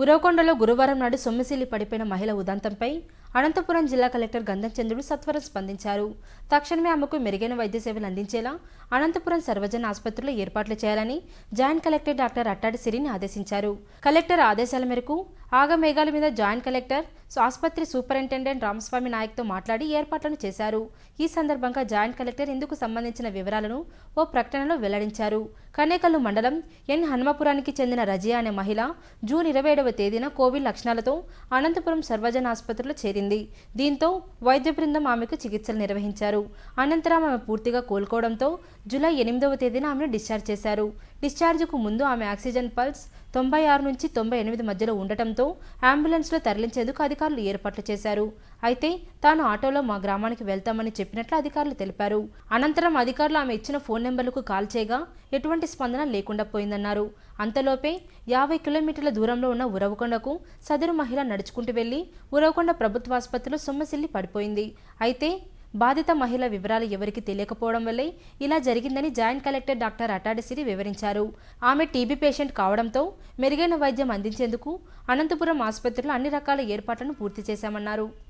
ఉరవకొండలో గురువారం నాడు సొమ్మిసిల్లి పడిపోయిన మహిళ ఉదంతంపై అనంతపురం జిల్లా కలెక్టర్ గంధంచంద్రుడు సత్వరం స్పందించారు తక్షణమే ఆమెకు మెరుగైన వైద్య సేవలు అందించేలా అనంతపురం సర్వజన ఆసుపత్రిలో ఏర్పాట్లు చేయాలని జాయింట్ కలెక్టర్ డాక్టర్ అట్టాడి సిరిని ఆదేశించారు కలెక్టర్ ఆదేశాల మేరకు ఆగమేఘాల మీద జాయింట్ కలెక్టర్ ఆసుపత్రి సూపరింటెండెంట్ రామస్వామి నాయక్తో మాట్లాడి ఏర్పాట్లను చేశారు ఈ సందర్భంగా జాయింట్ కలెక్టర్ ఇందుకు సంబంధించిన వివరాలను ఓ ప్రకటనలో వెల్లడించారు కనేకల్లు మండలం ఎన్ హనుమపురానికి చెందిన రజియా అనే మహిళ జూన్ ఇరవై ఏడవ తేదీన కోవిడ్ లక్షణాలతో అనంతపురం సర్వజన ఆసుపత్రిలో చేరింది దీంతో వైద్య బృందం ఆమెకు చికిత్సలు నిర్వహించారు అనంతరం ఆమె పూర్తిగా కోలుకోవడంతో జూలై ఎనిమిదవ తేదీన ఆమెను డిశ్చార్జ్ చేశారు డిశ్చార్జ్కు ముందు ఆమె ఆక్సిజన్ పల్స్ తొంభై ఆరు నుంచి తొంభై ఎనిమిది మధ్యలో ఉండటంతో అంబులెన్స్లో తరలించేందుకు అధికారులు ఏర్పాట్లు చేశారు అయితే తాను ఆటోలో మా గ్రామానికి వెళ్తామని చెప్పినట్లు అధికారులు తెలిపారు అనంతరం అధికారులు ఆమె ఇచ్చిన ఫోన్ నెంబర్లకు కాల్ చేయగా ఎటువంటి స్పందన లేకుండా పోయిందన్నారు అంతలోపే యాభై కిలోమీటర్ల దూరంలో ఉన్న ఉరవకొండకు సదరు మహిళ నడుచుకుంటూ వెళ్లి ఉరవకొండ ప్రభుత్వాసుపత్రిలో సొమ్మసిల్లి పడిపోయింది అయితే బాధిత మహిళ వివరాలు ఎవరికి తెలియకపోవడం వల్లే ఇలా జరిగిందని జాయింట్ కలెక్టర్ డాక్టర్ అట్టాడిసిరి వివరించారు ఆమె టీబీ పేషెంట్ కావడంతో మెరుగైన వైద్యం అందించేందుకు అనంతపురం ఆసుపత్రిలో అన్ని రకాల ఏర్పాట్లను పూర్తి చేశామన్నారు